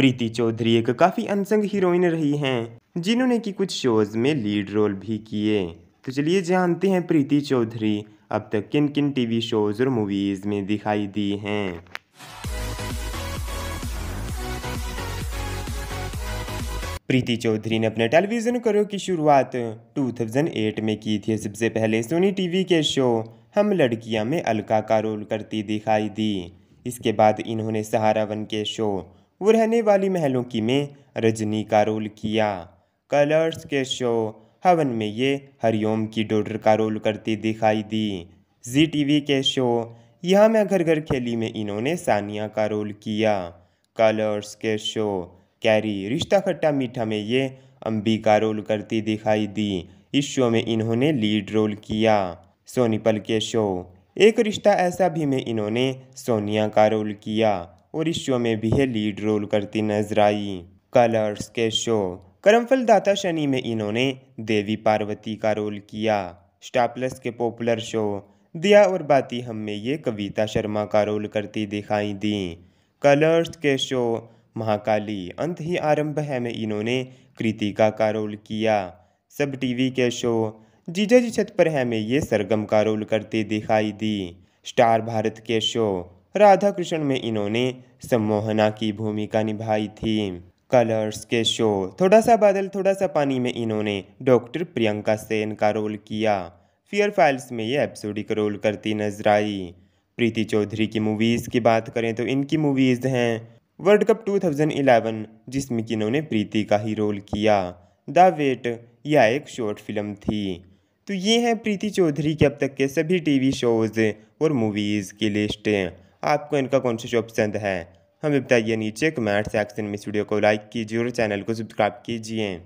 प्रीति चौधरी एक काफ़ी unsung heroine रही हैं जिन्होंने कि कुछ शोज़ में लीड रोल भी किए तो चलिए जानते हैं प्रीति चौधरी अब तक किन किन टीवी शोज़ और मूवीज़ में दिखाई दी हैं प्रीति चौधरी ने अपने टेलीविज़न करो की शुरुआत 2008 में की थी सबसे पहले सोनी टीवी के शो हम लड़कियां में अलका का रोल करती दिखाई दी इसके बाद इन्होंने सहारा वन के शो वो रहने वाली महलों की में रजनी का रोल किया कलर्स के शो हवन में ये हरिओम की डोडर का रोल करती दिखाई दी जी टीवी के शो यहाँ मैं घर घर खेली में इन्होंने सानिया का रोल किया कलर्स के शो कैरी रिश्ता खट्टा मीठा में ये अम्बी का रोल करती दिखाई दी इस शो में इन्होंने लीड रोल किया सोनीपल के शो एक रिश्ता ऐसा भी में इन्होंने सोनिया का रोल किया और इस शो में भी है लीड रोल करती नजर आई कलर्स के शो करमफल दाता शनि में इन्होंने देवी पार्वती का रोल किया स्टाप्लस के पॉपुलर शो दिया और बाती हम में ये कविता शर्मा का रोल करती दिखाई दी कलर्स के शो महाकाली अंत ही आरंभ है में इन्होंने कृतिका का रोल किया सब टीवी के शो जीजा जी छत पर हमें ये सरगम का रोल करते दिखाई दी स्टार भारत के शो राधा कृष्ण में इन्होंने सम्मोहना की भूमिका निभाई थी कलर्स के शो थोड़ा सा बादल थोड़ा सा पानी में इन्होंने डॉक्टर प्रियंका सेन का रोल किया फियर फाइल्स में ये एपिसोडिक रोल करती नजर आई प्रीति चौधरी की मूवीज़ की बात करें तो इनकी मूवीज़ हैं वर्ल्ड कप 2011 जिसमें कि इन्होंने प्रीति का ही रोल किया द वेट यह एक शॉर्ट फिल्म थी तो ये हैं प्रीति चौधरी के अब तक के सभी टीवी शोज़ और मूवीज़ की लिस्ट आपको इनका कौन सा शो पसंद है हमें बताइए नीचे कमेंट सेक्शन में इस वीडियो को लाइक कीजिए और चैनल को सब्सक्राइब कीजिए